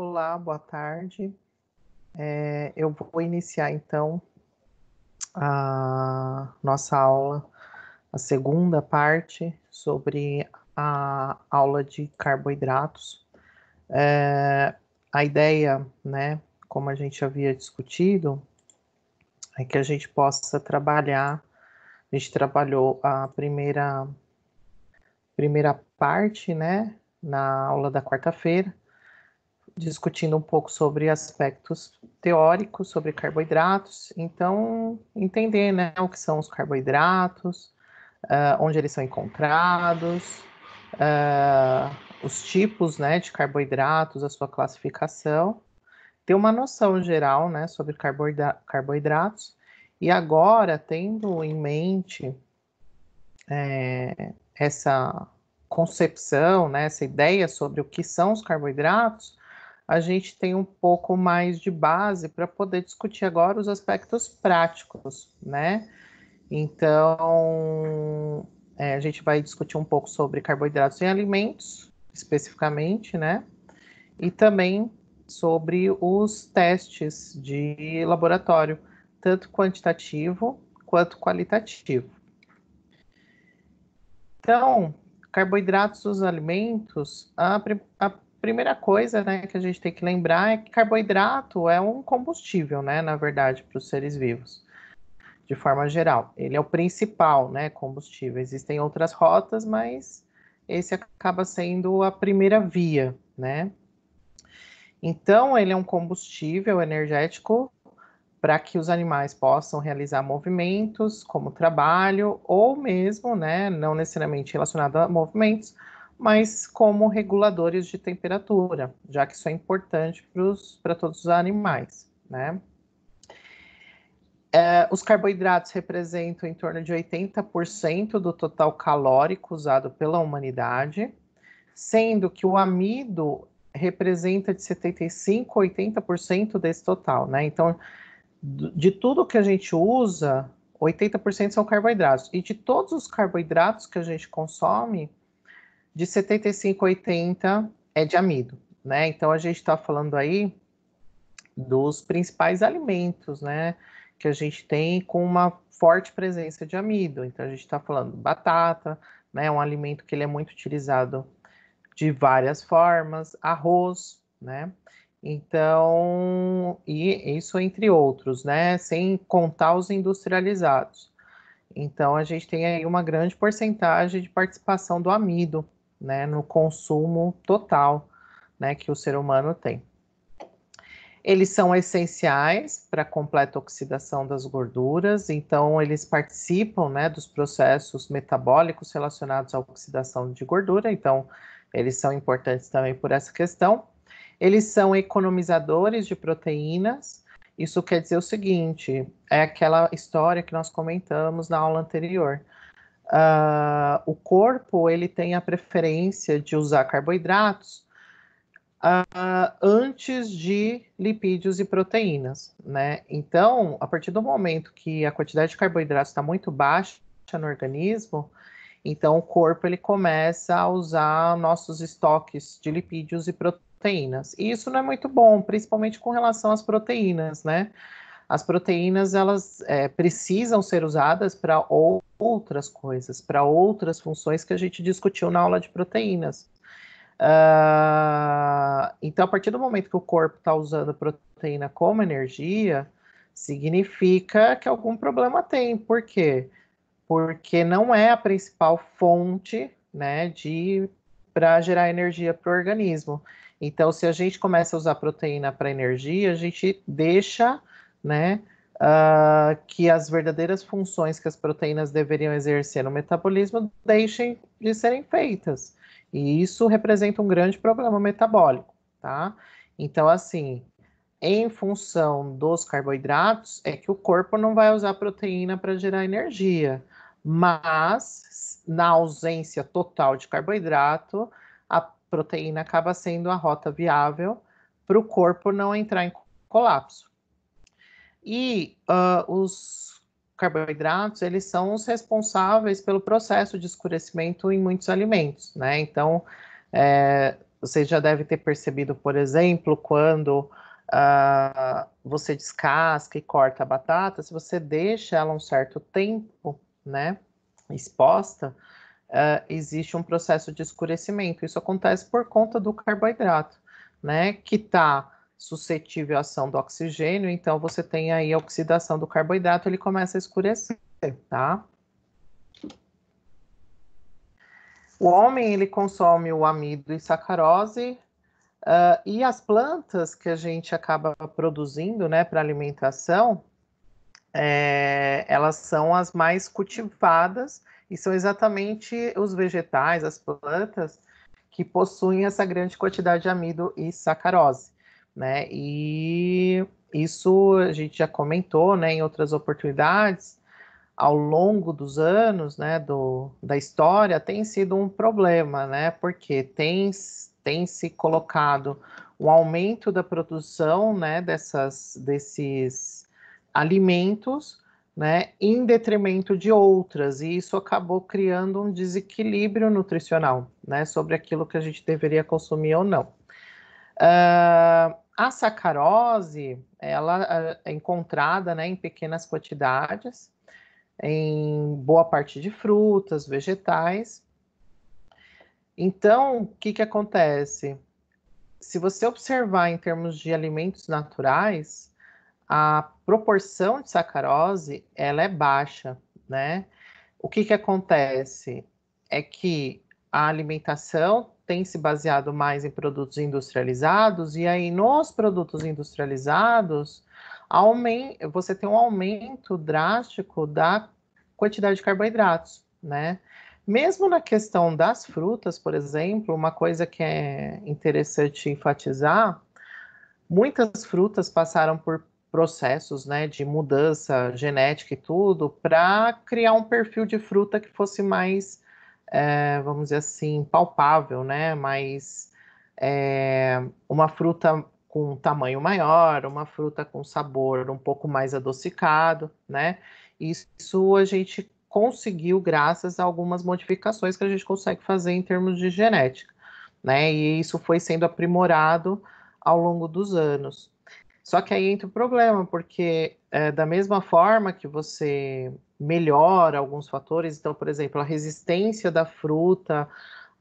Olá, boa tarde. É, eu vou iniciar então a nossa aula, a segunda parte sobre a aula de carboidratos. É, a ideia, né, como a gente havia discutido, é que a gente possa trabalhar. A gente trabalhou a primeira primeira parte, né, na aula da quarta-feira discutindo um pouco sobre aspectos teóricos, sobre carboidratos. Então, entender né, o que são os carboidratos, uh, onde eles são encontrados, uh, os tipos né, de carboidratos, a sua classificação. Ter uma noção geral né, sobre carboidra carboidratos. E agora, tendo em mente é, essa concepção, né, essa ideia sobre o que são os carboidratos, a gente tem um pouco mais de base para poder discutir agora os aspectos práticos, né? Então, é, a gente vai discutir um pouco sobre carboidratos em alimentos, especificamente, né? E também sobre os testes de laboratório, tanto quantitativo quanto qualitativo. Então, carboidratos dos alimentos, a, a primeira coisa né, que a gente tem que lembrar é que carboidrato é um combustível, né, na verdade, para os seres vivos, de forma geral. Ele é o principal né, combustível. Existem outras rotas, mas esse acaba sendo a primeira via, né? Então, ele é um combustível energético para que os animais possam realizar movimentos como trabalho ou mesmo, né, não necessariamente relacionado a movimentos, mas como reguladores de temperatura, já que isso é importante para todos os animais, né? É, os carboidratos representam em torno de 80% do total calórico usado pela humanidade, sendo que o amido representa de 75% a 80% desse total, né? Então, de tudo que a gente usa, 80% são carboidratos. E de todos os carboidratos que a gente consome, de 75 a 80 é de amido, né? Então a gente está falando aí dos principais alimentos, né? Que a gente tem com uma forte presença de amido. Então a gente está falando batata, né? Um alimento que ele é muito utilizado de várias formas, arroz, né? Então, e isso entre outros, né? Sem contar os industrializados. Então, a gente tem aí uma grande porcentagem de participação do amido né, no consumo total né, que o ser humano tem. Eles são essenciais para a completa oxidação das gorduras, então eles participam né, dos processos metabólicos relacionados à oxidação de gordura, então eles são importantes também por essa questão. Eles são economizadores de proteínas, isso quer dizer o seguinte: é aquela história que nós comentamos na aula anterior uh, o corpo ele tem a preferência de usar carboidratos uh, antes de lipídios e proteínas, né? Então, a partir do momento que a quantidade de carboidratos está muito baixa no organismo, então o corpo ele começa a usar nossos estoques de lipídios e proteínas. E isso não é muito bom, principalmente com relação às proteínas, né? As proteínas elas é, precisam ser usadas para ou outras coisas, para outras funções que a gente discutiu na aula de proteínas. Uh, então, a partir do momento que o corpo está usando proteína como energia, significa que algum problema tem. Por quê? Porque não é a principal fonte né, de para gerar energia para o organismo. Então, se a gente começa a usar proteína para energia, a gente deixa né, uh, que as verdadeiras funções que as proteínas deveriam exercer no metabolismo deixem de serem feitas. E isso representa um grande problema metabólico, tá? Então, assim, em função dos carboidratos, é que o corpo não vai usar proteína para gerar energia, mas na ausência total de carboidrato, a proteína acaba sendo a rota viável para o corpo não entrar em colapso. E uh, os carboidratos, eles são os responsáveis pelo processo de escurecimento em muitos alimentos, né? Então, é, você já deve ter percebido, por exemplo, quando uh, você descasca e corta a batata, se você deixa ela um certo tempo, né, exposta, uh, existe um processo de escurecimento. Isso acontece por conta do carboidrato, né, que está suscetível à ação do oxigênio, então você tem aí a oxidação do carboidrato, ele começa a escurecer, tá? O homem, ele consome o amido e sacarose, uh, e as plantas que a gente acaba produzindo, né, para alimentação, é, elas são as mais cultivadas, e são exatamente os vegetais, as plantas, que possuem essa grande quantidade de amido e sacarose né? E isso a gente já comentou, né, em outras oportunidades, ao longo dos anos, né, do, da história, tem sido um problema, né? Porque tem, tem se colocado um aumento da produção, né, dessas, desses alimentos, né, em detrimento de outras, e isso acabou criando um desequilíbrio nutricional, né, sobre aquilo que a gente deveria consumir ou não. Uh, a sacarose, ela eh, é encontrada né, em pequenas quantidades, em boa parte de frutas, vegetais. Então, o que, que acontece? Se você observar em termos de alimentos naturais, a proporção de sacarose ela é baixa, né? O que, que acontece é que a alimentação tem se baseado mais em produtos industrializados, e aí nos produtos industrializados, você tem um aumento drástico da quantidade de carboidratos, né? Mesmo na questão das frutas, por exemplo, uma coisa que é interessante enfatizar, muitas frutas passaram por processos né, de mudança genética e tudo para criar um perfil de fruta que fosse mais é, vamos dizer assim, palpável, né? Mas é, uma fruta com tamanho maior, uma fruta com sabor um pouco mais adocicado, né? Isso a gente conseguiu graças a algumas modificações que a gente consegue fazer em termos de genética, né? E isso foi sendo aprimorado ao longo dos anos. Só que aí entra o problema, porque é, da mesma forma que você melhora alguns fatores. Então, por exemplo, a resistência da fruta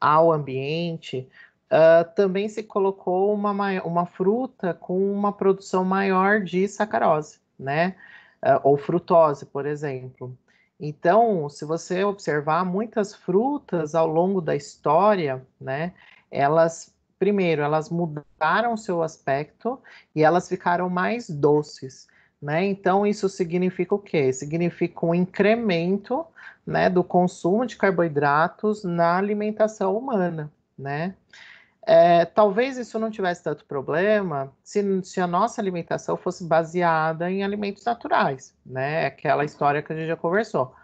ao ambiente. Uh, também se colocou uma, uma fruta com uma produção maior de sacarose, né? Uh, ou frutose, por exemplo. Então, se você observar, muitas frutas ao longo da história, né? Elas, primeiro, elas mudaram seu aspecto e elas ficaram mais doces. Né? Então, isso significa o quê? Significa um incremento né, do consumo de carboidratos na alimentação humana. Né? É, talvez isso não tivesse tanto problema se, se, a nossa alimentação fosse baseada em alimentos naturais, né? É aquela história que a gente já conversou.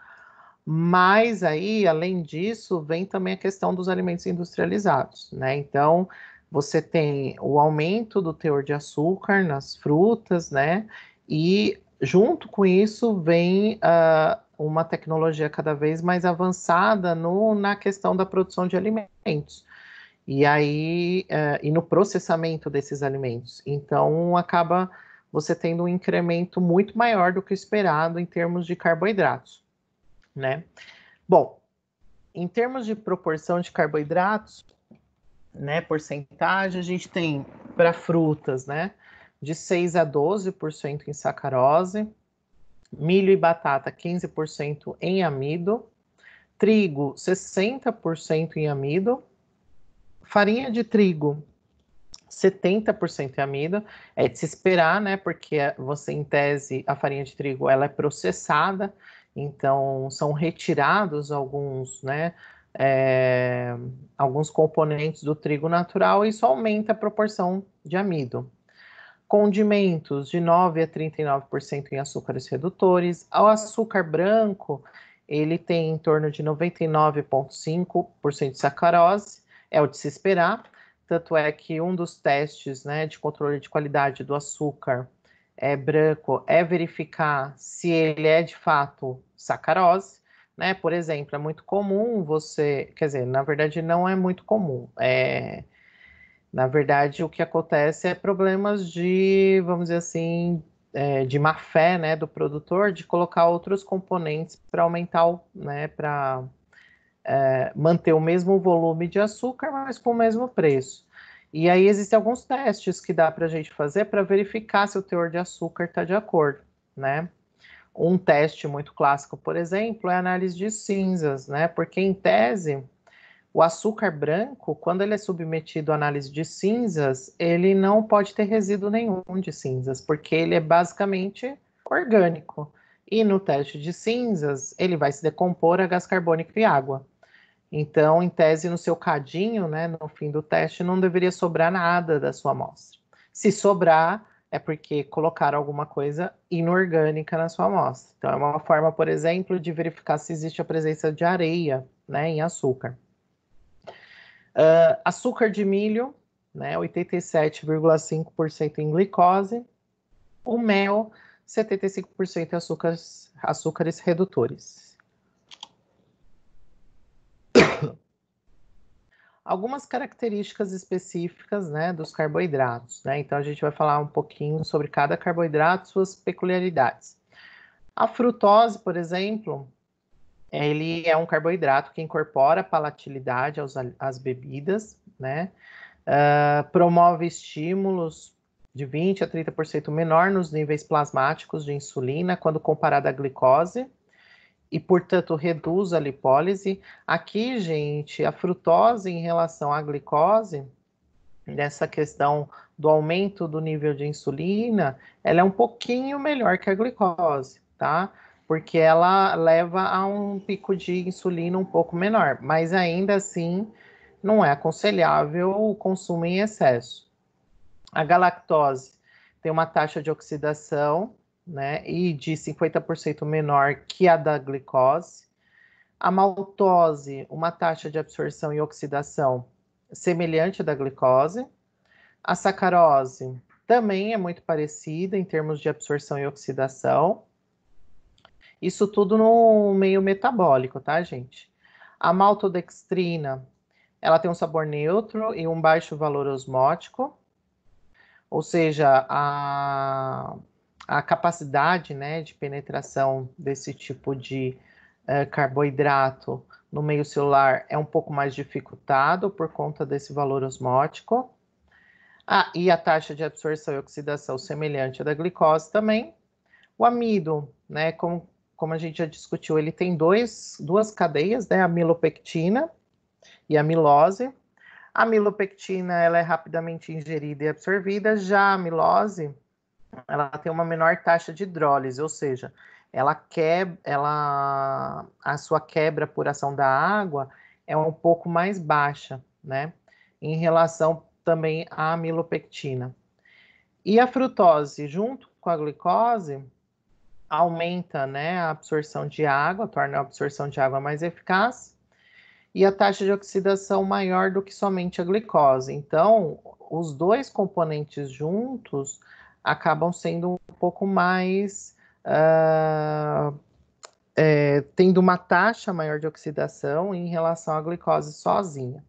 Mas aí, além disso, vem também a questão dos alimentos industrializados, né? Então, você tem o aumento do teor de açúcar nas frutas, né? E junto com isso vem uh, uma tecnologia cada vez mais avançada no, na questão da produção de alimentos. E aí, uh, e no processamento desses alimentos. Então, acaba você tendo um incremento muito maior do que esperado em termos de carboidratos, né? Bom, em termos de proporção de carboidratos, né, porcentagem, a gente tem para frutas, né? de 6 a 12% em sacarose, milho e batata 15% em amido, trigo 60% em amido, farinha de trigo 70% em amido. É de se esperar, né? Porque é, você, em tese, a farinha de trigo ela é processada, então são retirados alguns, né? É, alguns componentes do trigo natural e isso aumenta a proporção de amido condimentos de 9 a 39% em açúcares redutores. O açúcar branco, ele tem em torno de 99,5% de sacarose, é o de se esperar. Tanto é que um dos testes né, de controle de qualidade do açúcar é, branco é verificar se ele é de fato sacarose. Né? Por exemplo, é muito comum você, quer dizer, na verdade não é muito comum. É, na verdade, o que acontece é problemas de, vamos dizer assim, é, de má fé né, do produtor de colocar outros componentes para aumentar, né, para é, manter o mesmo volume de açúcar, mas com o mesmo preço. E aí existem alguns testes que dá para a gente fazer para verificar se o teor de açúcar está de acordo, né? Um teste muito clássico, por exemplo, é a análise de cinzas, né? Porque em tese o açúcar branco, quando ele é submetido à análise de cinzas, ele não pode ter resíduo nenhum de cinzas, porque ele é basicamente orgânico. E no teste de cinzas, ele vai se decompor a gás carbônico e água. Então, em tese, no seu cadinho, né, no fim do teste, não deveria sobrar nada da sua amostra. Se sobrar, é porque colocaram alguma coisa inorgânica na sua amostra. Então, é uma forma, por exemplo, de verificar se existe a presença de areia né, em açúcar. Uh, açúcar de milho, né, 87,5% em glicose. O mel, 75% em açúcares, açúcares redutores. Algumas características específicas né, dos carboidratos. Né? Então, a gente vai falar um pouquinho sobre cada carboidrato, suas peculiaridades. A frutose, por exemplo, é, ele é um carboidrato que incorpora palatilidade aos, às bebidas, né? Uh, promove estímulos de 20 a 30% menor nos níveis plasmáticos de insulina quando comparada à glicose e, portanto, reduz a lipólise. Aqui, gente, a frutose em relação à glicose, nessa questão do aumento do nível de insulina, ela é um pouquinho melhor que a glicose, tá? porque ela leva a um pico de insulina um pouco menor, mas ainda assim não é aconselhável o consumo em excesso. A galactose tem uma taxa de oxidação, né, e de 50% menor que a da glicose. A maltose, uma taxa de absorção e oxidação semelhante à da glicose. A sacarose também é muito parecida em termos de absorção e oxidação. Isso tudo no meio metabólico, tá, gente? A maltodextrina, ela tem um sabor neutro e um baixo valor osmótico, ou seja, a, a capacidade né, de penetração desse tipo de uh, carboidrato no meio celular é um pouco mais dificultado por conta desse valor osmótico. Ah, e a taxa de absorção e oxidação semelhante à da glicose também. O amido, né, como como a gente já discutiu, ele tem dois, duas cadeias, né? A milopectina e a milose. A milopectina ela é rapidamente ingerida e absorvida, já a milose ela tem uma menor taxa de hidrólise, ou seja, ela quebra, ela a sua quebra por ação da água é um pouco mais baixa, né? Em relação também à milopectina. E a frutose junto com a glicose, aumenta né, a absorção de água, torna a absorção de água mais eficaz, e a taxa de oxidação maior do que somente a glicose. Então, os dois componentes juntos acabam sendo um pouco mais. Uh, é, tendo uma taxa maior de oxidação em relação à glicose sozinha.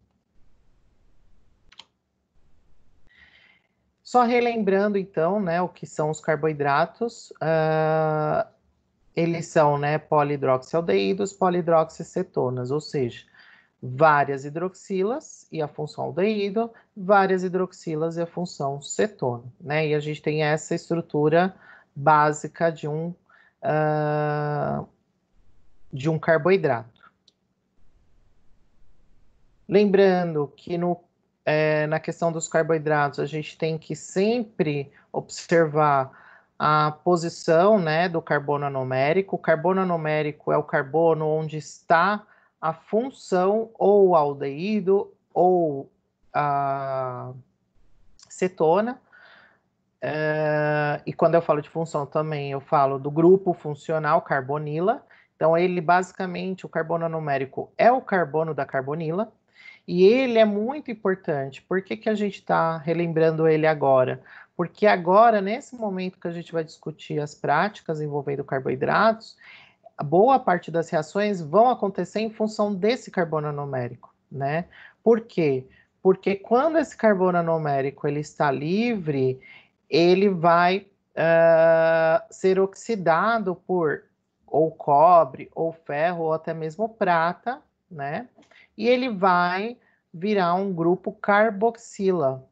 Só relembrando então, né, o que são os carboidratos, uh, eles são, né, polidroxialdeídos, polidroxicetonas, ou seja, várias hidroxilas e a função aldeído, várias hidroxilas e a função cetona, né? E a gente tem essa estrutura básica de um uh, de um carboidrato. Lembrando que no é, na questão dos carboidratos, a gente tem que sempre observar a posição né, do carbono anomérico. O carbono anomérico é o carbono onde está a função ou aldeído ou a cetona. É, e quando eu falo de função também, eu falo do grupo funcional carbonila. Então, ele basicamente, o carbono anomérico é o carbono da carbonila, e ele é muito importante. Por que, que a gente está relembrando ele agora? Porque agora, nesse momento que a gente vai discutir as práticas envolvendo carboidratos, boa parte das reações vão acontecer em função desse carbono numérico, né? Por quê? Porque quando esse carbono numérico ele está livre, ele vai uh, ser oxidado por ou cobre, ou ferro, ou até mesmo prata, né? e ele vai virar um grupo carboxila.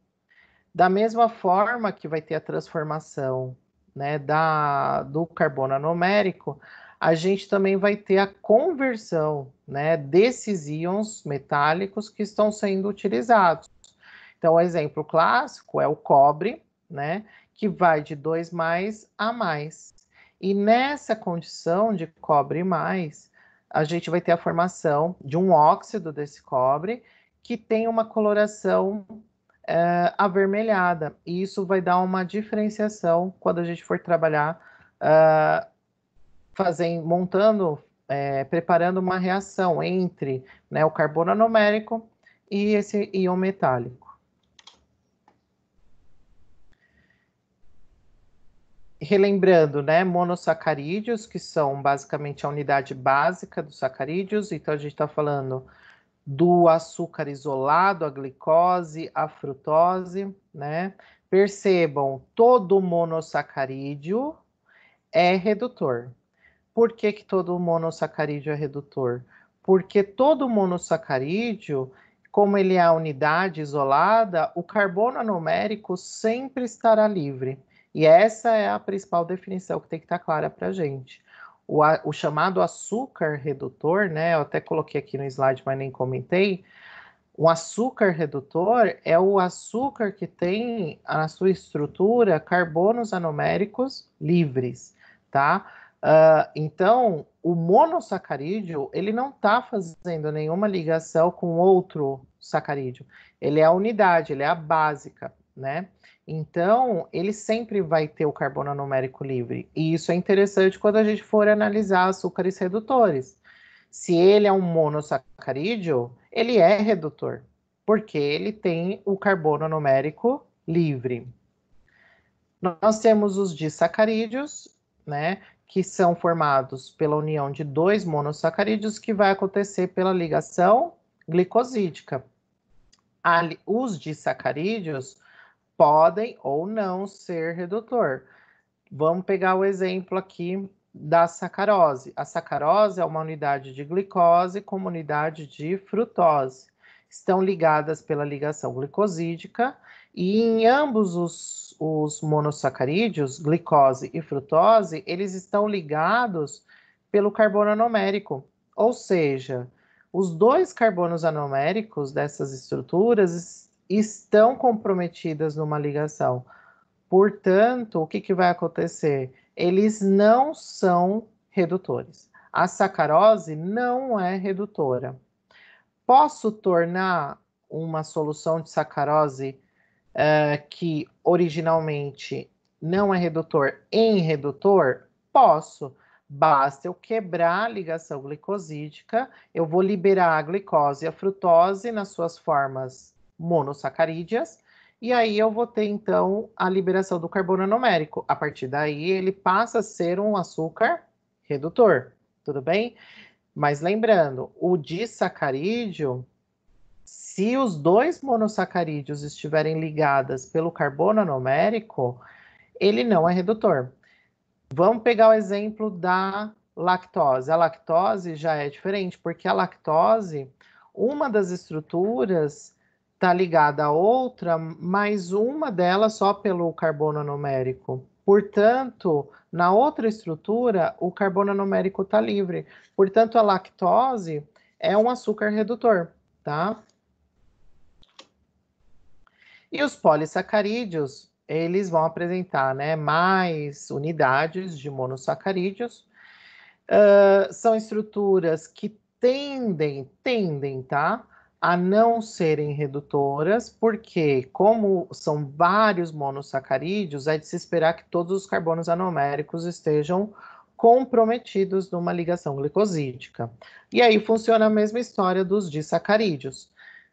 Da mesma forma que vai ter a transformação né, da, do carbono anomérico, a gente também vai ter a conversão né, desses íons metálicos que estão sendo utilizados. Então, o exemplo clássico é o cobre, né, que vai de 2 mais a mais. E nessa condição de cobre mais, a gente vai ter a formação de um óxido desse cobre que tem uma coloração é, avermelhada. E isso vai dar uma diferenciação quando a gente for trabalhar, é, fazendo, montando, é, preparando uma reação entre né, o carbono anomérico e esse íon metálico. relembrando, né, monossacarídeos, que são basicamente a unidade básica dos sacarídeos, então a gente está falando do açúcar isolado, a glicose, a frutose, né? Percebam, todo monossacarídeo é redutor. Por que, que todo monossacarídeo é redutor? Porque todo monossacarídeo, como ele é a unidade isolada, o carbono anomérico sempre estará livre. E essa é a principal definição que tem que estar tá clara para a gente. O, o, chamado açúcar redutor, né? Eu até coloquei aqui no slide, mas nem comentei. O açúcar redutor é o açúcar que tem na sua estrutura carbonos anoméricos livres, tá? Uh, então, o monossacarídeo, ele não está fazendo nenhuma ligação com outro sacarídeo. Ele é a unidade, ele é a básica, né? Então, ele sempre vai ter o carbono numérico livre. E isso é interessante quando a gente for analisar açúcares redutores. Se ele é um monossacarídeo, ele é redutor, porque ele tem o carbono numérico livre. Nós temos os disacarídeos, né, que são formados pela união de dois monossacarídeos que vai acontecer pela ligação glicosídica. Os disacarídeos podem ou não ser redutor. Vamos pegar o exemplo aqui da sacarose. A sacarose é uma unidade de glicose com uma unidade de frutose. Estão ligadas pela ligação glicosídica e em ambos os, os monossacarídeos, glicose e frutose, eles estão ligados pelo carbono anomérico. Ou seja, os dois carbonos anoméricos dessas estruturas estão comprometidas numa ligação. Portanto, o que, que vai acontecer? Eles não são redutores. A sacarose não é redutora. Posso tornar uma solução de sacarose uh, que originalmente não é redutor em redutor? Posso. Basta eu quebrar a ligação glicosídica, eu vou liberar a glicose e a frutose nas suas formas monossacarídeas, e aí eu vou ter então a liberação do carbono anomérico. A partir daí ele passa a ser um açúcar redutor, tudo bem? Mas lembrando, o disacarídeo, se os dois monossacarídeos estiverem ligados pelo carbono anomérico, ele não é redutor. Vamos pegar o exemplo da lactose. A lactose já é diferente, porque a lactose, uma das estruturas está ligada a outra, mas uma delas só pelo carbono numérico. Portanto, na outra estrutura, o carbono numérico está livre. Portanto, a lactose é um açúcar redutor, tá? E os polissacarídeos, eles vão apresentar né, mais unidades de monossacarídeos. Uh, são estruturas que tendem, tendem, tá? a não serem redutoras, porque, como são vários monossacarídeos, é de se esperar que todos os carbonos anoméricos estejam comprometidos numa ligação glicosídica. E aí funciona a mesma história dos disacarídeos.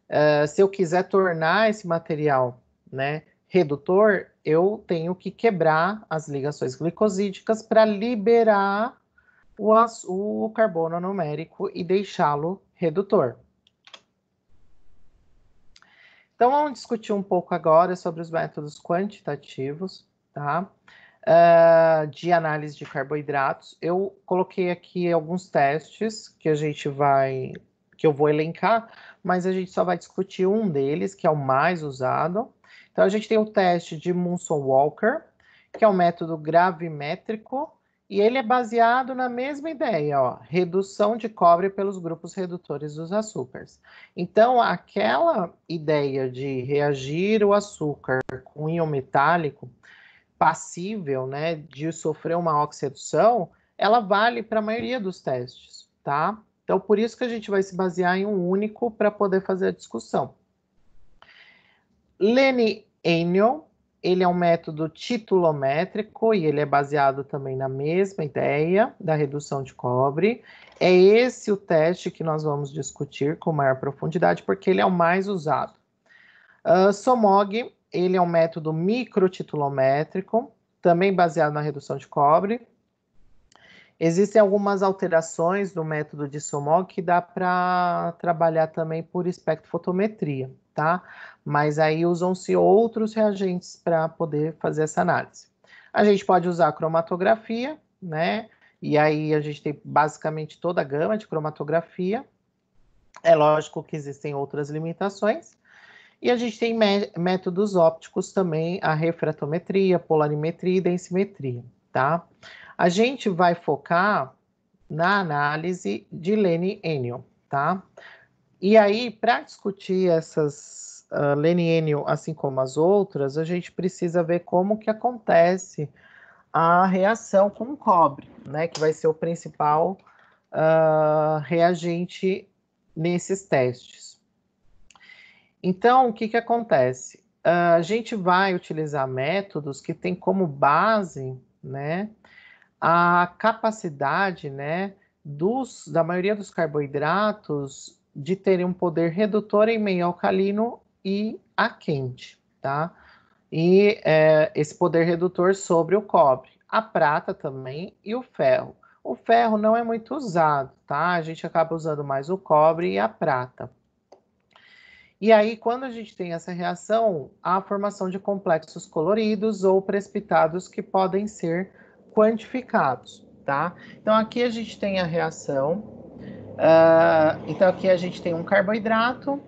Uh, é, se eu quiser tornar esse material né, redutor, eu tenho que quebrar as ligações glicosídicas para liberar o, o carbono anomérico e deixá-lo redutor. Então, vamos discutir um pouco agora sobre os métodos quantitativos, tá? Uh, de análise de carboidratos. Eu coloquei aqui alguns testes que a gente vai, que eu vou elencar, mas a gente só vai discutir um deles, que é o mais usado. Então, a gente tem o teste de Munson-Walker, que é um método gravimétrico, e ele é baseado na mesma ideia, ó, redução de cobre pelos grupos redutores dos açúcares. Então, aquela ideia de reagir o açúcar com íon metálico passível, né, de sofrer uma oxidação, ela vale para a maioria dos testes, tá? Então, por isso que a gente vai se basear em um único para poder fazer a discussão. Lenny Enio ele é um método titulométrico e ele é baseado também na mesma ideia da redução de cobre. É esse o teste que nós vamos discutir com maior profundidade, porque ele é o mais usado. Uh, SOMOG, ele é um método microtitulométrico, também baseado na redução de cobre. Existem algumas alterações do método de SOMOG que dá para trabalhar também por espectrofotometria tá? Mas aí usam-se outros reagentes para poder fazer essa análise. A gente pode usar a cromatografia, né? E aí a gente tem basicamente toda a gama de cromatografia. É lógico que existem outras limitações. E a gente tem métodos ópticos também, a refratometria, polarimetria e densimetria, tá? A gente vai focar na análise de Lene Enel, tá? E aí, para discutir essas uh, assim como as outras, a gente precisa ver como que acontece a reação com o cobre, né, que vai ser o principal uh, reagente nesses testes. Então, o que, que acontece? Uh, a gente vai utilizar métodos que têm como base, né, a capacidade, né, dos, da maioria dos carboidratos de terem um poder redutor em meio alcalino e a quente, tá? E é, esse poder redutor sobre o cobre, a prata também e o ferro. O ferro não é muito usado, tá? A gente acaba usando mais o cobre e a prata. E aí, quando a gente tem essa reação, há a formação de complexos coloridos ou precipitados que podem ser quantificados, tá? Então, aqui a gente tem a reação Uh, então aqui a gente tem um carboidrato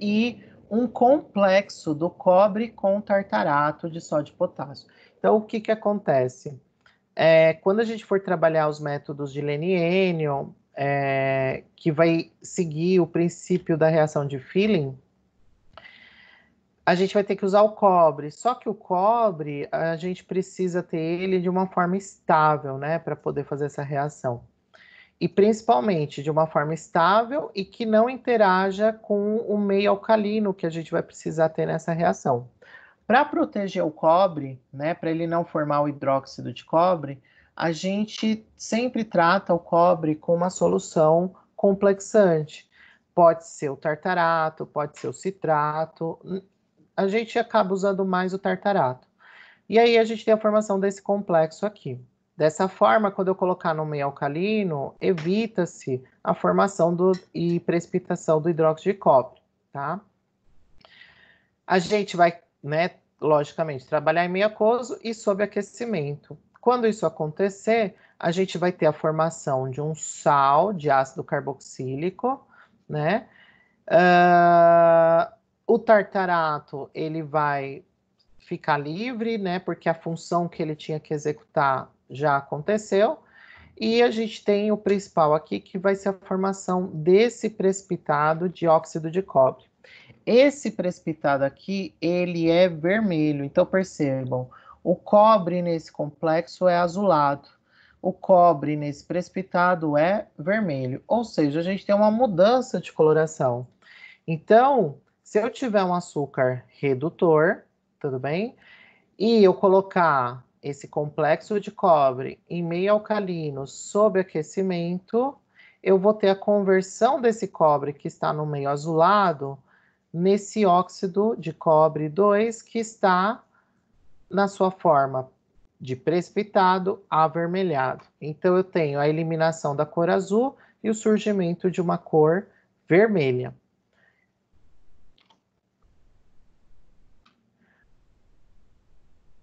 e um complexo do cobre com tartarato de sódio e potássio. Então o que, que acontece? É, quando a gente for trabalhar os métodos de Lenienion, é, que vai seguir o princípio da reação de Feeling, a gente vai ter que usar o cobre. Só que o cobre, a gente precisa ter ele de uma forma estável, né, para poder fazer essa reação e principalmente de uma forma estável e que não interaja com o meio alcalino que a gente vai precisar ter nessa reação. Para proteger o cobre, né, para ele não formar o hidróxido de cobre, a gente sempre trata o cobre com uma solução complexante. Pode ser o tartarato, pode ser o citrato. A gente acaba usando mais o tartarato. E aí a gente tem a formação desse complexo aqui. Dessa forma, quando eu colocar no meio alcalino, evita-se a formação do, e precipitação do hidróxido de cobre, tá? A gente vai, né, logicamente, trabalhar em meio aquoso e sob aquecimento. Quando isso acontecer, a gente vai ter a formação de um sal de ácido carboxílico, né? Uh, o tartarato ele vai ficar livre, né? Porque a função que ele tinha que executar já aconteceu. E a gente tem o principal aqui, que vai ser a formação desse precipitado de óxido de cobre. Esse precipitado aqui, ele é vermelho, então percebam, o cobre nesse complexo é azulado, o cobre nesse precipitado é vermelho, ou seja, a gente tem uma mudança de coloração. Então, se eu tiver um açúcar redutor, tudo bem? E eu colocar esse complexo de cobre em meio alcalino sob aquecimento, eu vou ter a conversão desse cobre que está no meio azulado nesse óxido de cobre 2 que está na sua forma de precipitado avermelhado. Então eu tenho a eliminação da cor azul e o surgimento de uma cor vermelha.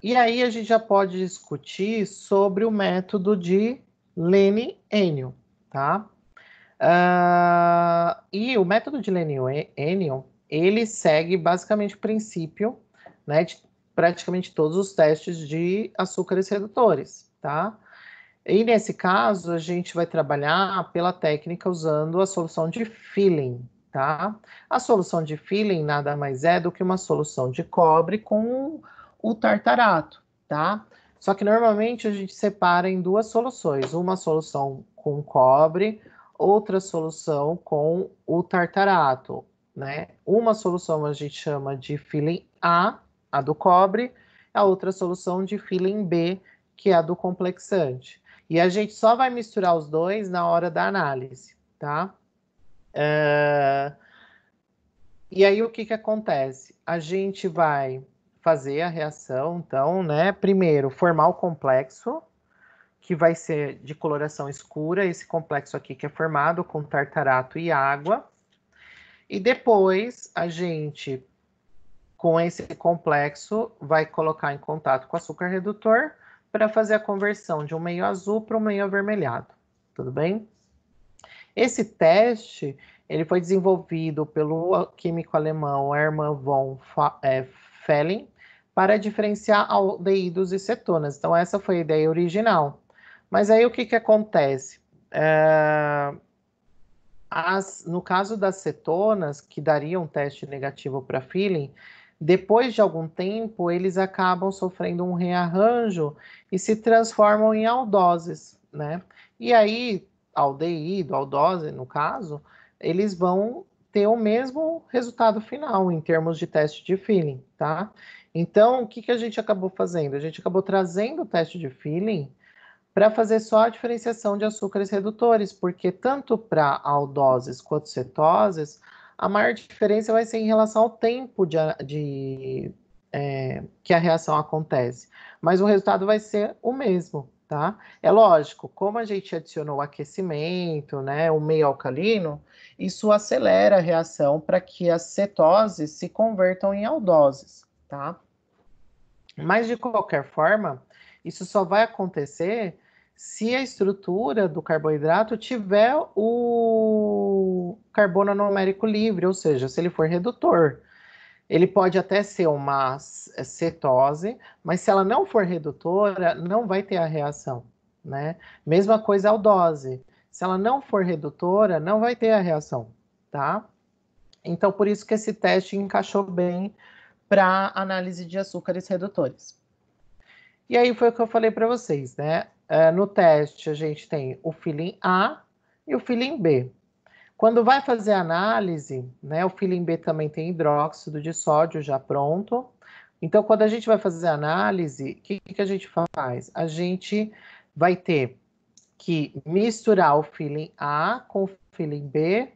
E aí a gente já pode discutir sobre o método de Lene Enion, tá? Uh, e o método de Lene Enion, ele segue basicamente o princípio né, de praticamente todos os testes de açúcares redutores, tá? E nesse caso, a gente vai trabalhar pela técnica usando a solução de Feeling, tá? A solução de Feeling nada mais é do que uma solução de cobre com o tartarato, tá? Só que normalmente a gente separa em duas soluções, uma solução com cobre, outra solução com o tartarato, né? Uma solução a gente chama de feeling A, a do cobre, a outra solução de feeling B, que é a do complexante. E a gente só vai misturar os dois na hora da análise, tá? Uh... E aí o que que acontece? A gente vai fazer a reação, então, né, primeiro, formar o complexo, que vai ser de coloração escura, esse complexo aqui que é formado com tartarato e água. E depois a gente, com esse complexo, vai colocar em contato com açúcar redutor para fazer a conversão de um meio azul para um meio avermelhado. Tudo bem? Esse teste ele foi desenvolvido pelo químico alemão Hermann von eh, Felling para diferenciar aldeídos e cetonas. Então, essa foi a ideia original. Mas aí o que, que acontece? É... As, no caso das cetonas, que dariam um teste negativo para feeling, depois de algum tempo, eles acabam sofrendo um rearranjo e se transformam em aldoses, né? E aí, aldeído, aldose, no caso, eles vão ter o mesmo resultado final em termos de teste de feeling, tá? Então, o que, que a gente acabou fazendo? A gente acabou trazendo o teste de feeling para fazer só a diferenciação de açúcares redutores, porque tanto para aldoses quanto cetoses, a maior diferença vai ser em relação ao tempo de, de é, que a reação acontece, mas o resultado vai ser o mesmo, tá? É lógico, como a gente adicionou aquecimento, né, o meio alcalino, isso acelera a reação para que as cetoses se convertam em aldoses, tá? Mas de qualquer forma, isso só vai acontecer se a estrutura do carboidrato tiver o carbono numérico livre, ou seja, se ele for redutor. Ele pode até ser uma cetose, mas se ela não for redutora, não vai ter a reação, né? Mesma coisa aldose. Se ela não for redutora, não vai ter a reação, tá? Então, por isso que esse teste encaixou bem para análise de açúcares redutores. E aí foi o que eu falei para vocês, né? Uh, no teste, a gente tem o filin A e o filin B. Quando vai fazer a análise, né, o filim B também tem hidróxido de sódio já pronto. Então, quando a gente vai fazer a análise, o que, que a gente faz? A gente vai ter que misturar o feeling A com o feeling B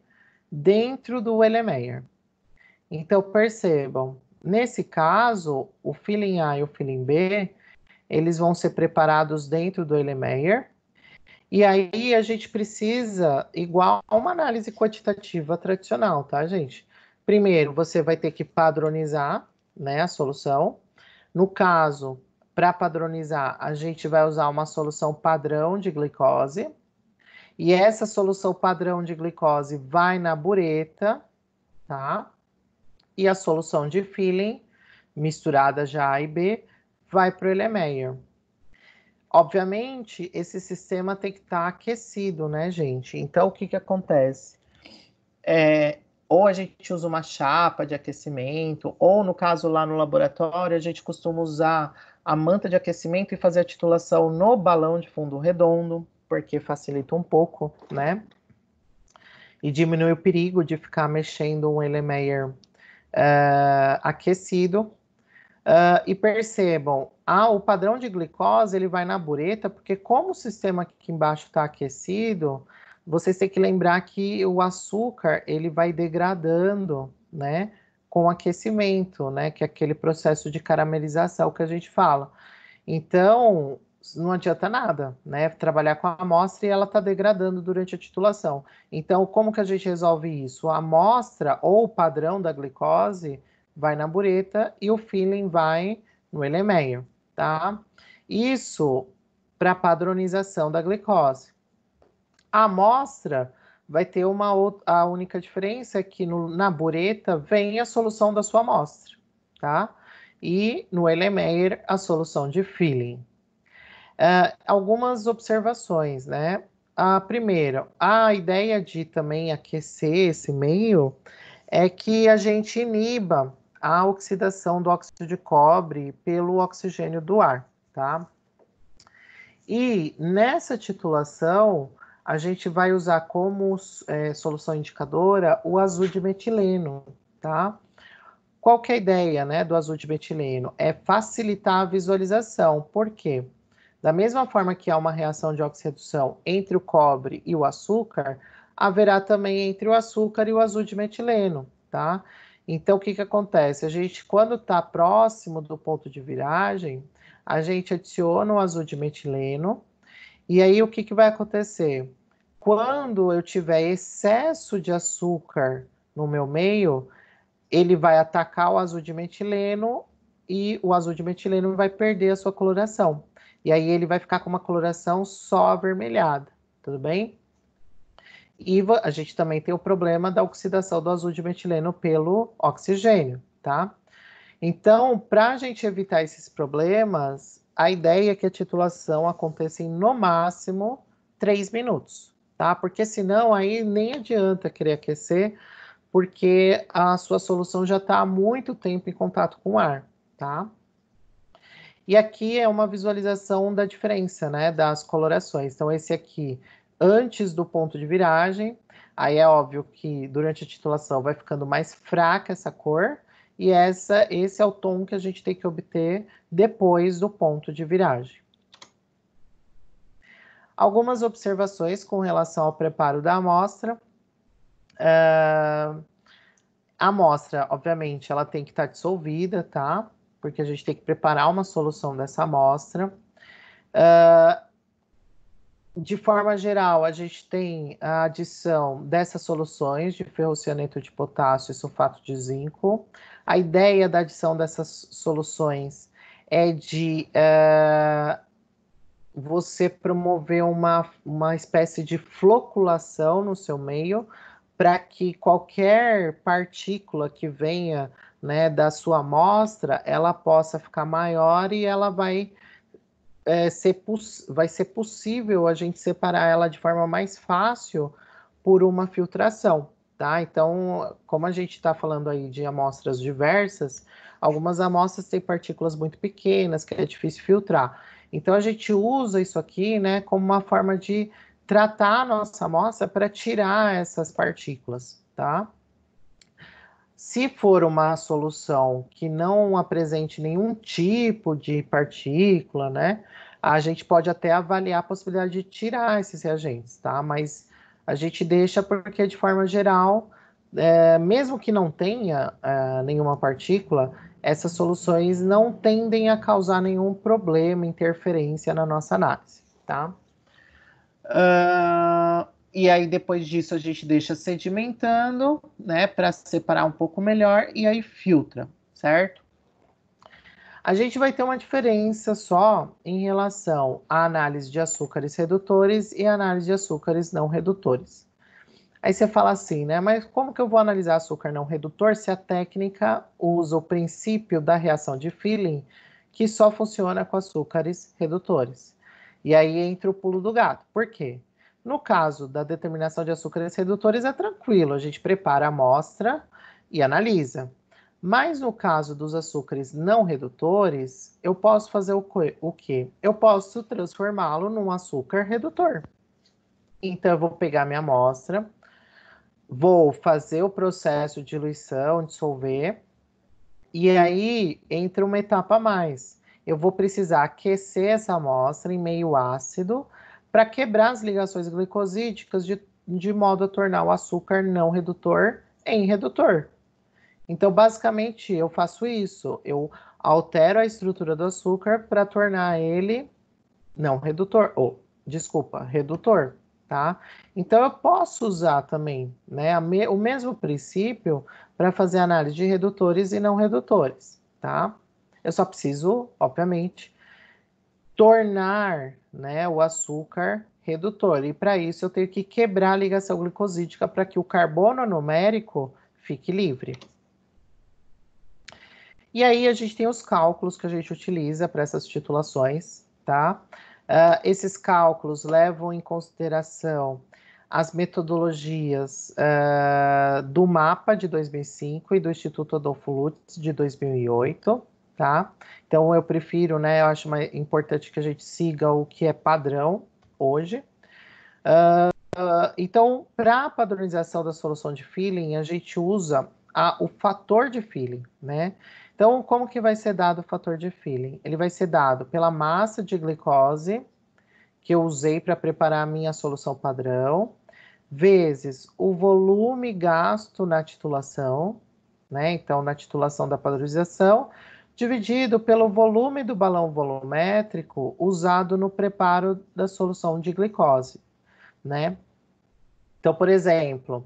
dentro do Elemeyer. Então, percebam, nesse caso, o feeling A e o feeling B, eles vão ser preparados dentro do Elemeyer, e aí a gente precisa, igual a uma análise quantitativa tradicional, tá, gente? Primeiro, você vai ter que padronizar né, a solução. No caso, para padronizar, a gente vai usar uma solução padrão de glicose. E essa solução padrão de glicose vai na bureta, tá? E a solução de Feeling, misturada já A e B, vai para o Erlenmeyer. Obviamente, esse sistema tem que estar tá aquecido, né, gente? Então, o que, que acontece? É, ou a gente usa uma chapa de aquecimento, ou no caso lá no laboratório, a gente costuma usar a manta de aquecimento e fazer a titulação no balão de fundo redondo, porque facilita um pouco, né? E diminui o perigo de ficar mexendo um Elemeyer uh, eh, aquecido, Uh, e percebam, ah, o padrão de glicose ele vai na bureta, porque como o sistema aqui embaixo está aquecido, vocês têm que lembrar que o açúcar ele vai degradando, né, com aquecimento, né, que é aquele processo de caramelização que a gente fala. Então, não adianta nada, né, trabalhar com a amostra e ela está degradando durante a titulação. Então, como que a gente resolve isso? A amostra ou o padrão da glicose vai na bureta e o feeling vai no elemeio, tá? Isso para padronização da glicose. A amostra vai ter uma a única diferença é que no, na bureta vem a solução da sua amostra, tá? E no Elemeyer a solução de Feeling. Uh, algumas observações, né? A primeira, a ideia de também aquecer esse meio é que a gente iniba a oxidação do óxido de cobre pelo oxigênio do ar, tá? E nessa titulação, a gente vai usar como é, solução indicadora o azul de metileno, tá? Qual que é a ideia né, do azul de metileno? É facilitar a visualização. Por quê? Da mesma forma que há uma reação de oxirredução entre o cobre e o açúcar, haverá também entre o açúcar e o azul de metileno, tá? Então, o que, que acontece? A gente, quando está próximo do ponto de viragem, a gente adiciona o azul de metileno, e aí o que, que vai acontecer? Quando eu tiver excesso de açúcar no meu meio, ele vai atacar o azul de metileno e o azul de metileno vai perder a sua coloração. E aí ele vai ficar com uma coloração só avermelhada, tudo bem? E a gente também tem o problema da oxidação do azul de metileno pelo oxigênio, tá? Então, para a gente evitar esses problemas, a ideia é que a titulação aconteça em no máximo três minutos, tá? Porque senão aí nem adianta querer aquecer, porque a sua solução já está há muito tempo em contato com o ar, tá? E aqui é uma visualização da diferença, né, das colorações. Então, esse aqui antes do ponto de viragem. Aí é óbvio que durante a titulação vai ficando mais fraca essa cor, e essa, esse é o tom que a gente tem que obter depois do ponto de viragem. Algumas observações com relação ao preparo da amostra. Uh, a amostra, obviamente, ela tem que estar tá dissolvida, tá? Porque a gente tem que preparar uma solução dessa amostra. Uh, de forma geral, a gente tem a adição dessas soluções de ferrocianeto de potássio e sulfato de zinco. A ideia da adição dessas soluções é de uh, você promover uma, uma espécie de floculação no seu meio para que qualquer partícula que venha né, da sua amostra ela possa ficar maior e ela vai é, ser vai ser possível a gente separar ela de forma mais fácil por uma filtração, tá? Então, como a gente está falando aí de amostras diversas, algumas amostras têm partículas muito pequenas que é difícil filtrar. Então, a gente usa isso aqui, né, como uma forma de tratar a nossa amostra para tirar essas partículas, tá? Se for uma solução que não apresente nenhum tipo de partícula, né, a gente pode até avaliar a possibilidade de tirar esses reagentes, tá? Mas a gente deixa porque, de forma geral, é, mesmo que não tenha é, nenhuma partícula, essas soluções não tendem a causar nenhum problema, interferência na nossa análise, tá? Uh... E aí depois disso a gente deixa sedimentando, né, para separar um pouco melhor e aí filtra, certo? A gente vai ter uma diferença só em relação à análise de açúcares redutores e análise de açúcares não redutores. Aí você fala assim, né? Mas como que eu vou analisar açúcar não redutor se a técnica usa o princípio da reação de Feeling, que só funciona com açúcares redutores? E aí entra o pulo do gato. Por quê? No caso da determinação de açúcares redutores, é tranquilo, a gente prepara a amostra e analisa. Mas no caso dos açúcares não redutores, eu posso fazer o, o quê? Eu posso transformá-lo num açúcar redutor. Então, eu vou pegar minha amostra, vou fazer o processo de diluição, dissolver, e aí entra uma etapa a mais. Eu vou precisar aquecer essa amostra em meio ácido para quebrar as ligações glicosídicas de, de modo a tornar o açúcar não redutor em redutor. Então, basicamente, eu faço isso. Eu altero a estrutura do açúcar para tornar ele não redutor, ou desculpa, redutor, tá? Então, eu posso usar também né, me, o mesmo princípio para fazer análise de redutores e não redutores, tá? Eu só preciso, obviamente, tornar né, o açúcar redutor. E para isso eu tenho que quebrar a ligação glicosídica para que o carbono numérico fique livre. E aí a gente tem os cálculos que a gente utiliza para essas titulações, tá? Uh, esses cálculos levam em consideração as metodologias uh, do MAPA de 2005 e do Instituto Adolfo Lutz de 2008 tá? Então eu prefiro, né? Eu acho mais importante que a gente siga o que é padrão hoje. Uh, uh, então, para a padronização da solução de feeling, a gente usa a, o fator de feeling, né? Então, como que vai ser dado o fator de feeling? Ele vai ser dado pela massa de glicose que eu usei para preparar a minha solução padrão, vezes o volume gasto na titulação, né? Então, na titulação da padronização, dividido pelo volume do balão volumétrico usado no preparo da solução de glicose, né? Então, por exemplo,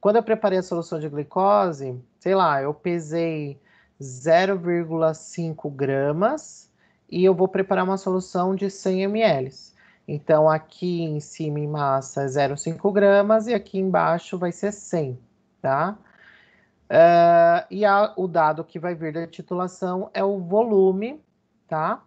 quando eu preparei a solução de glicose, sei lá, eu pesei 0,5 gramas e eu vou preparar uma solução de 100 ml. Então, aqui em cima em massa é 0,5 gramas e aqui embaixo vai ser 100, tá? Uh, e a, o dado que vai vir da titulação é o volume, tá?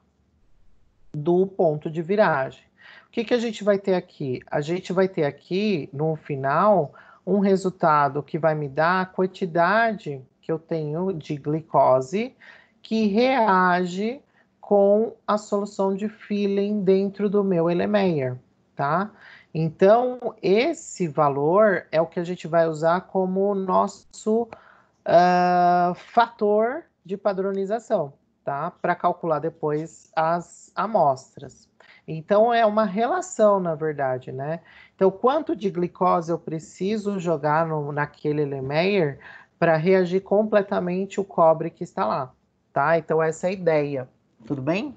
Do ponto de viragem. O que, que a gente vai ter aqui? A gente vai ter aqui, no final, um resultado que vai me dar a quantidade que eu tenho de glicose que reage com a solução de Phelan dentro do meu Elemeyer, tá? Então, esse valor é o que a gente vai usar como nosso uh, fator de padronização, tá? Para calcular depois as amostras. Então é uma relação, na verdade, né? Então, quanto de glicose eu preciso jogar no, naquele Lemaier para reagir completamente o cobre que está lá, tá? Então essa é a ideia. Tudo bem?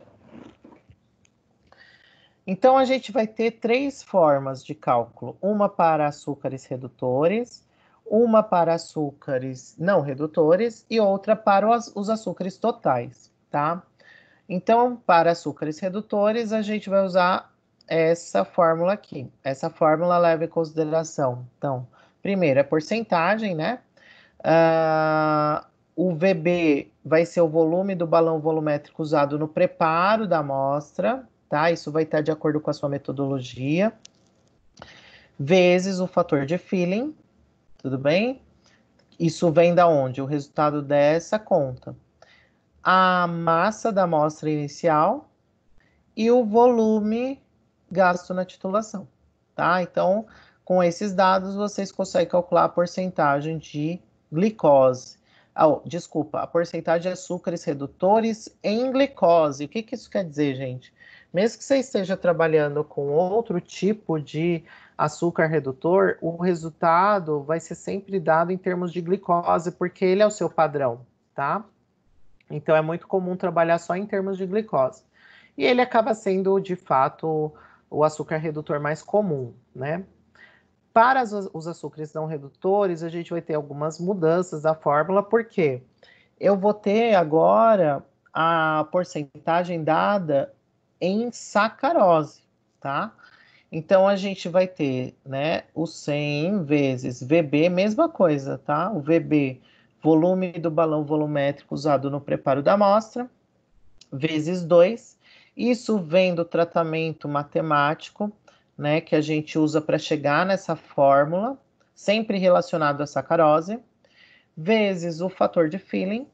Então a gente vai ter três formas de cálculo: uma para açúcares redutores, uma para açúcares não redutores e outra para os açúcares totais, tá? Então, para açúcares redutores, a gente vai usar essa fórmula aqui. Essa fórmula leva em consideração, então, primeiro, a porcentagem, né? Uh, o VB vai ser o volume do balão volumétrico usado no preparo da amostra, tá? Isso vai estar de acordo com a sua metodologia. Vezes o fator de filling, tudo bem? Isso vem da onde? O resultado dessa conta. A massa da amostra inicial e o volume gasto na titulação, tá? Então, com esses dados, vocês conseguem calcular a porcentagem de glicose. Ah, oh, desculpa, a porcentagem de açúcares redutores em glicose. O que, que isso quer dizer, gente? Mesmo que você esteja trabalhando com outro tipo de açúcar redutor, o resultado vai ser sempre dado em termos de glicose, porque ele é o seu padrão, tá? Então é muito comum trabalhar só em termos de glicose. E ele acaba sendo, de fato, o açúcar redutor mais comum, né? Para os açúcares não redutores, a gente vai ter algumas mudanças da fórmula, porque eu vou ter agora a porcentagem dada em sacarose, tá? Então, a gente vai ter né, o 100 vezes VB, mesma coisa, tá? O VB, volume do balão volumétrico usado no preparo da amostra, vezes 2. Isso vem do tratamento matemático, né, que a gente usa para chegar nessa fórmula, sempre relacionado à sacarose, vezes o fator de Filling,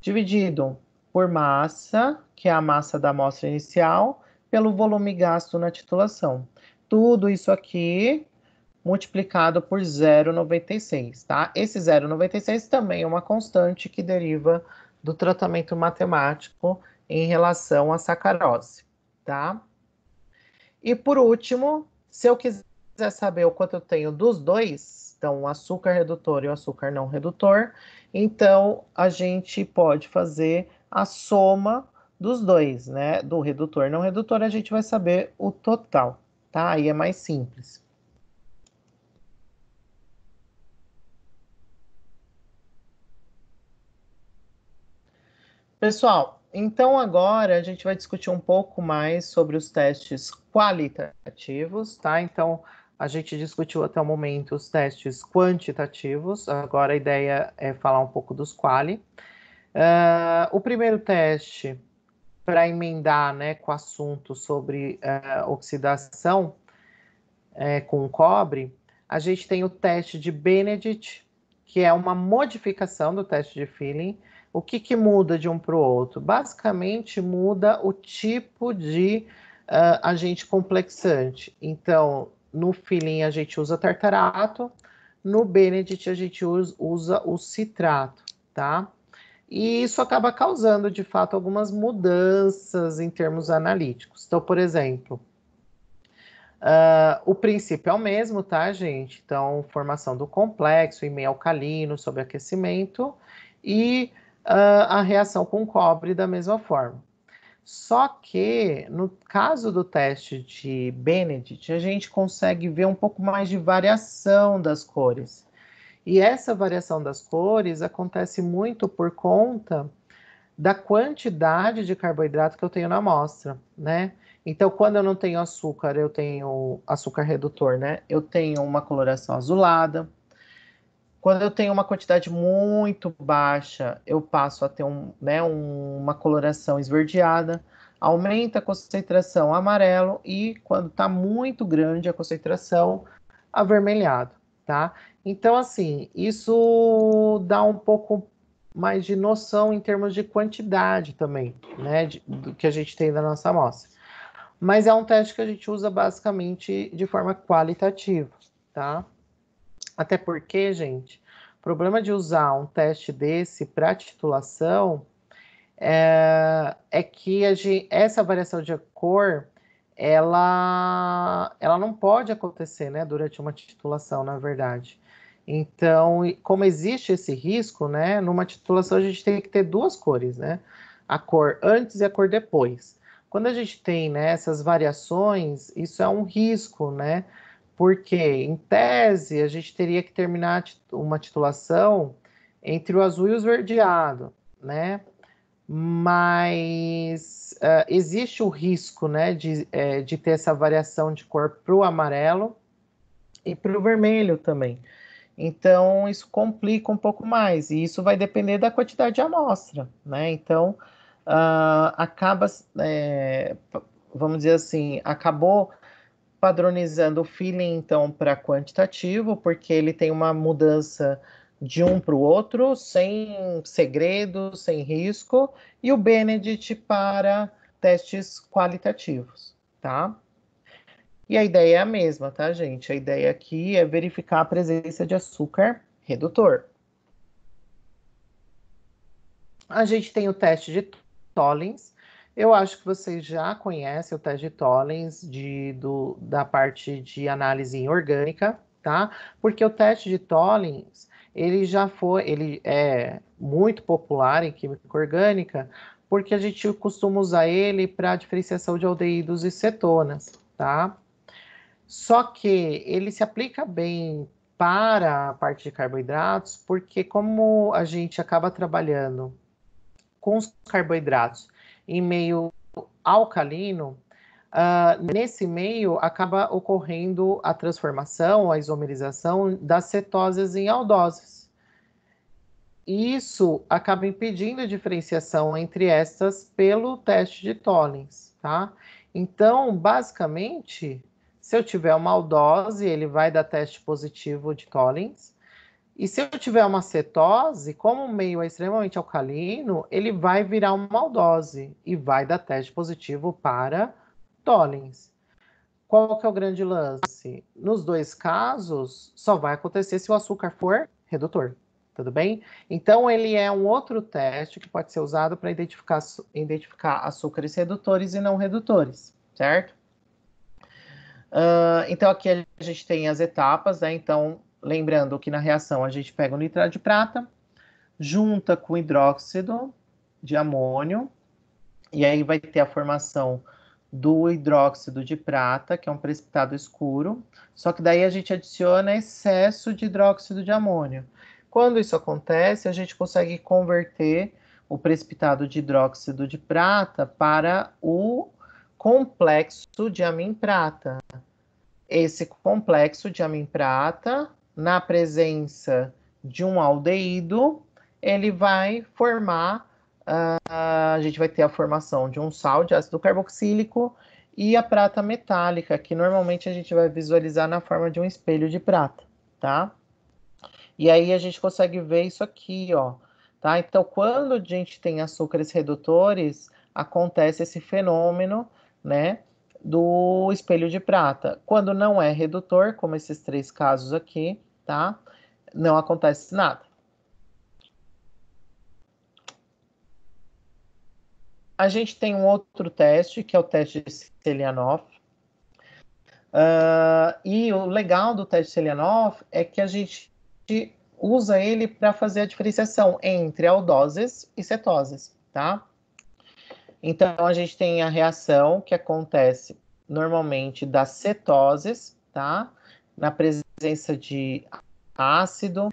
dividido por massa, que é a massa da amostra inicial, pelo volume gasto na titulação. Tudo isso aqui multiplicado por 0,96, tá? Esse 0,96 também é uma constante que deriva do tratamento matemático em relação à sacarose, tá? E por último, se eu quiser saber o quanto eu tenho dos dois, então o açúcar redutor e o açúcar não redutor, então a gente pode fazer a soma dos dois, né? Do redutor não redutor, a gente vai saber o total, tá? Aí é mais simples. Pessoal, então agora a gente vai discutir um pouco mais sobre os testes qualitativos, tá? Então, a gente discutiu até o momento os testes quantitativos, agora a ideia é falar um pouco dos quali. Uh, o primeiro teste para emendar né, com o assunto sobre uh, oxidação eh, com cobre, a gente tem o teste de Benedict, que é uma modificação do teste de Feeling. O que, que muda de um para o outro? Basicamente muda o tipo de uh, agente complexante. Então, no Feeling a gente usa tartarato, no Benedict a gente usa, usa o citrato, tá? e isso acaba causando, de fato, algumas mudanças em termos analíticos. Então, por exemplo, uh, o princípio é o mesmo, tá, gente? Então, formação do complexo e meio alcalino sob aquecimento e uh, a reação com cobre da mesma forma. Só que, no caso do teste de Benedict, a gente consegue ver um pouco mais de variação das cores. E essa variação das cores acontece muito por conta da quantidade de carboidrato que eu tenho na amostra, né? Então, quando eu não tenho açúcar, eu tenho açúcar redutor, né? Eu tenho uma coloração azulada. Quando eu tenho uma quantidade muito baixa, eu passo a ter um, né, um, uma coloração esverdeada, aumenta a concentração amarelo e quando está muito grande a concentração, avermelhado tá? Então, assim, isso dá um pouco mais de noção em termos de quantidade também, né? De, do que a gente tem na nossa amostra. Mas é um teste que a gente usa basicamente de forma qualitativa, tá? Até porque, gente, o problema de usar um teste desse para titulação é, é que gente, essa variação de cor ela, ela não pode acontecer né, durante uma titulação, na verdade. Então, como existe esse risco, né, numa titulação a gente tem que ter duas cores, né? A cor antes e a cor depois. Quando a gente tem né, essas variações, isso é um risco, né? Porque, em tese, a gente teria que terminar uma titulação entre o azul e o esverdeado, né? mas uh, existe o risco né, de, é, de ter essa variação de cor para o amarelo e para o vermelho também. Então, isso complica um pouco mais, e isso vai depender da quantidade de amostra, né? Então, uh, acaba, é, vamos dizer assim, acabou padronizando o feeling, então, para quantitativo, porque ele tem uma mudança de um para o outro, sem segredo, sem risco, e o Benedict para testes qualitativos, tá? E a ideia é a mesma, tá, gente? A ideia aqui é verificar a presença de açúcar redutor. A gente tem o teste de Tollens Eu acho que vocês já conhecem o teste de Tollens de, do, da parte de análise inorgânica, tá? Porque o teste de Tollens ele já foi, ele é muito popular em química orgânica, porque a gente costuma usar ele para diferenciação de aldeídos e cetonas, tá? Só que ele se aplica bem para a parte de carboidratos, porque como a gente acaba trabalhando com os carboidratos em meio alcalino, ah, nesse meio, acaba ocorrendo a transformação, a isomerização das cetoses em aldoses. E isso acaba impedindo a diferenciação entre estas pelo teste de Tollens, tá? Então, basicamente, se eu tiver uma aldose, ele vai dar teste positivo de Tollens. E se eu tiver uma cetose, como o meio é extremamente alcalino, ele vai virar uma aldose e vai dar teste positivo para Tollins. Qual que é o grande lance? Nos dois casos, só vai acontecer se o açúcar for redutor, tudo bem? Então, ele é um outro teste que pode ser usado para identificar, identificar açúcares redutores e não redutores, certo? Uh, então, aqui a gente tem as etapas, né? Então, lembrando que na reação a gente pega o nitrato de prata, junta com hidróxido de amônio, e aí vai ter a formação do hidróxido de prata, que é um precipitado escuro, só que daí a gente adiciona excesso de hidróxido de amônio. Quando isso acontece, a gente consegue converter o precipitado de hidróxido de prata para o complexo de amin prata. Esse complexo de amin prata, na presença de um aldeído, ele vai formar ah, a gente vai ter a formação de um sal de ácido carboxílico e a prata metálica, que normalmente a gente vai visualizar na forma de um espelho de prata, tá? E aí a gente consegue ver isso aqui, ó, tá? Então, quando a gente tem açúcares redutores, acontece esse fenômeno, né, do espelho de prata. Quando não é redutor, como esses três casos aqui, tá? Não acontece nada. a gente tem um outro teste, que é o teste de Selianoff. Uh, ah, e o legal do teste de Selianoff é que a gente usa ele para fazer a diferenciação entre aldoses e cetoses, tá? Então, a gente tem a reação que acontece normalmente das cetoses, tá? Na presença de ácido.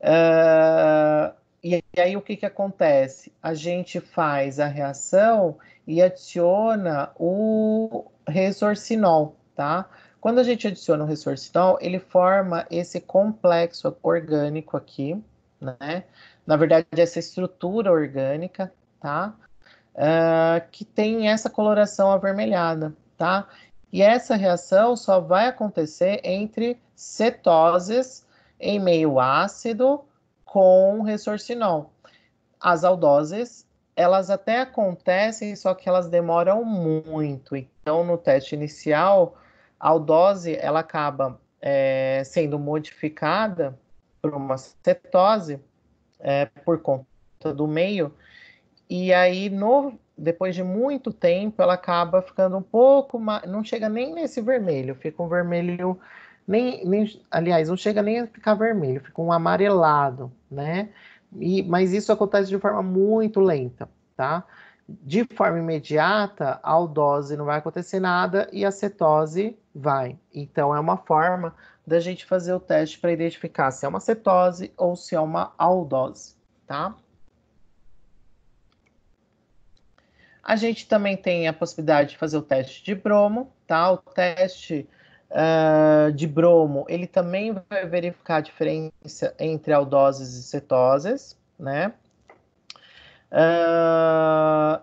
Uh, e aí o que, que acontece? A gente faz a reação e adiciona o resorcinol, tá? Quando a gente adiciona o resorcinol, ele forma esse complexo orgânico aqui, né? Na verdade, essa estrutura orgânica, tá? Uh, que tem essa coloração avermelhada, tá? E essa reação só vai acontecer entre cetoses em meio ácido com ressorcinol. As aldoses, elas até acontecem, só que elas demoram muito. Então, no teste inicial, a aldose ela acaba é, sendo modificada por uma cetose é, por conta do meio. E aí, no, depois de muito tempo, ela acaba ficando um pouco mais. Não chega nem nesse vermelho, fica um vermelho nem, nem aliás, não chega nem a ficar vermelho, fica um amarelado, né? E, mas isso acontece de forma muito lenta, tá? De forma imediata, a aldose não vai acontecer nada e a cetose vai. Então, é uma forma da gente fazer o teste para identificar se é uma cetose ou se é uma aldose, tá? A gente também tem a possibilidade de fazer o teste de bromo, tá? O teste uh, de bromo, ele também vai verificar a diferença entre aldoses e cetoses, né? Uh,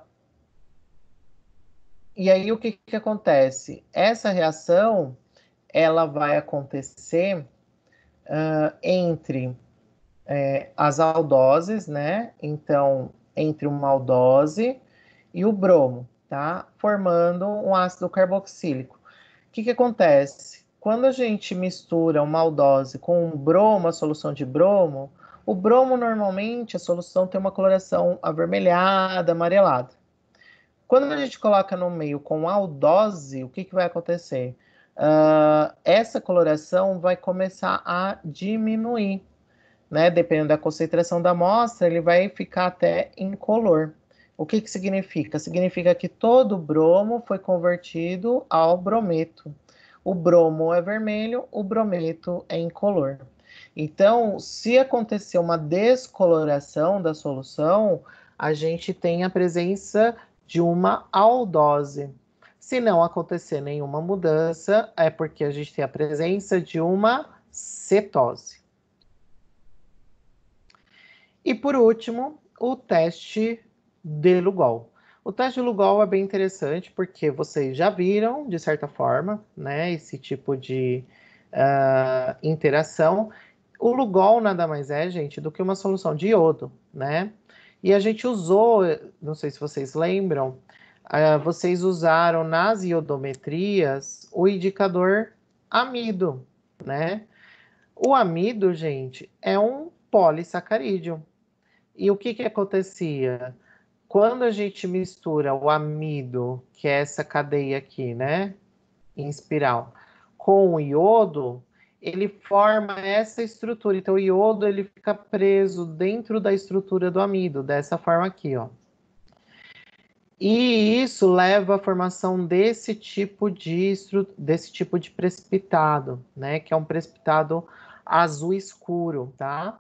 e aí o que, que acontece? Essa reação ela vai acontecer uh, entre é, as aldoses, né? Então, entre uma aldose e o bromo, tá? Formando um ácido carboxílico. O que, que acontece? Quando a gente mistura uma aldose com um bromo, a solução de bromo, o bromo normalmente a solução tem uma coloração avermelhada, amarelada. Quando a gente coloca no meio com aldose, o que, que vai acontecer? Uh, essa coloração vai começar a diminuir, né? Dependendo da concentração da amostra, ele vai ficar até incolor. O que, que significa? Significa que todo bromo foi convertido ao brometo. O bromo é vermelho, o brometo é incolor. Então, se acontecer uma descoloração da solução, a gente tem a presença de uma aldose. Se não acontecer nenhuma mudança, é porque a gente tem a presença de uma cetose. E por último, o teste de Lugol. O teste de Lugol é bem interessante porque vocês já viram, de certa forma, né, esse tipo de uh, interação. O Lugol nada mais é, gente, do que uma solução de iodo, né? E a gente usou, não sei se vocês lembram, uh, vocês usaram nas iodometrias o indicador amido, né? O amido, gente, é um polissacarídeo. E o que que acontecia? Quando a gente mistura o amido, que é essa cadeia aqui, né, em espiral, com o iodo, ele forma essa estrutura. Então, o iodo ele fica preso dentro da estrutura do amido, dessa forma aqui, ó. E isso leva à formação desse tipo de desse tipo de precipitado, né? Que é um precipitado azul escuro, tá?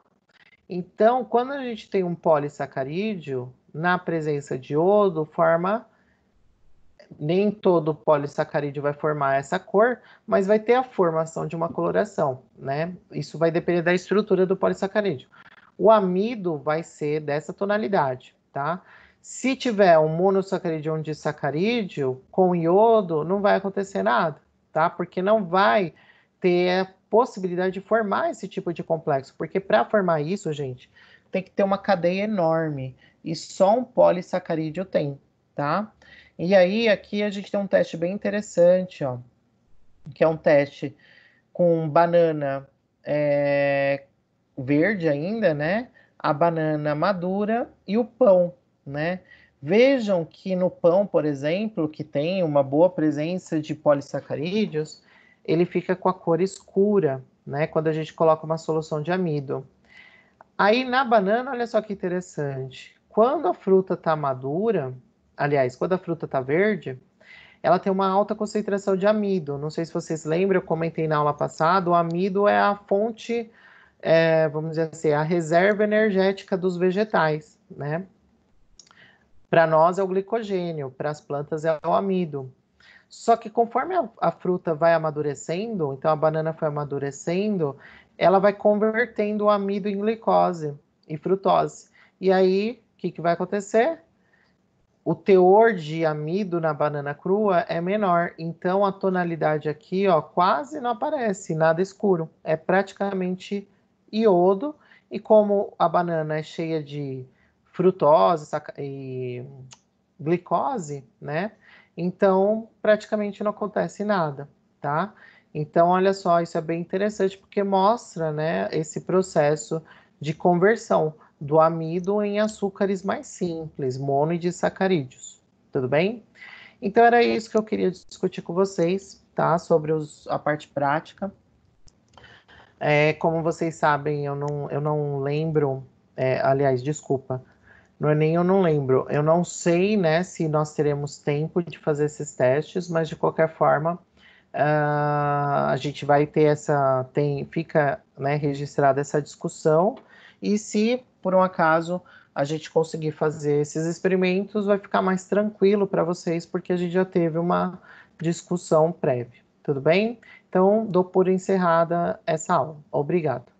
Então, quando a gente tem um polissacarídeo, na presença de iodo forma nem todo polissacarídeo vai formar essa cor, mas vai ter a formação de uma coloração, né? Isso vai depender da estrutura do polissacarídeo. O amido vai ser dessa tonalidade, tá? Se tiver um monossacarídeo ou um disacarídeo com iodo, não vai acontecer nada, tá? Porque não vai ter a possibilidade de formar esse tipo de complexo, porque para formar isso, gente, tem que ter uma cadeia enorme e só um polissacarídeo tem, tá? E aí aqui a gente tem um teste bem interessante, ó, que é um teste com banana é, verde ainda, né? A banana madura e o pão, né? Vejam que no pão, por exemplo, que tem uma boa presença de polissacarídeos, ele fica com a cor escura, né? Quando a gente coloca uma solução de amido. Aí na banana, olha só que interessante. Quando a fruta está madura, aliás, quando a fruta está verde, ela tem uma alta concentração de amido. Não sei se vocês lembram, eu comentei na aula passada, o amido é a fonte, é, vamos dizer assim, a reserva energética dos vegetais, né? Para nós é o glicogênio, para as plantas é o amido. Só que conforme a, a, fruta vai amadurecendo, então a banana foi amadurecendo, ela vai convertendo o amido em glicose e frutose. E aí, o que, que vai acontecer? O teor de amido na banana crua é menor, então a tonalidade aqui, ó, quase não aparece, nada escuro. É praticamente iodo, e como a banana é cheia de frutose e glicose, né? Então, praticamente não acontece nada, tá? Então, olha só, isso é bem interessante porque mostra né, esse processo de conversão do amido em açúcares mais simples, mono e Tudo bem? Então, era isso que eu queria discutir com vocês, tá? Sobre os, a parte prática. É, como vocês sabem, eu não, eu não lembro, é, aliás, desculpa, não é nem eu não lembro. Eu não sei né, se nós teremos tempo de fazer esses testes, mas de qualquer forma, ah, a gente vai ter essa, tem, fica né, registrada essa discussão, e se por um acaso a gente conseguir fazer esses experimentos, vai ficar mais tranquilo para vocês, porque a gente já teve uma discussão prévia, tudo bem? Então, dou por encerrada essa aula. Obrigado.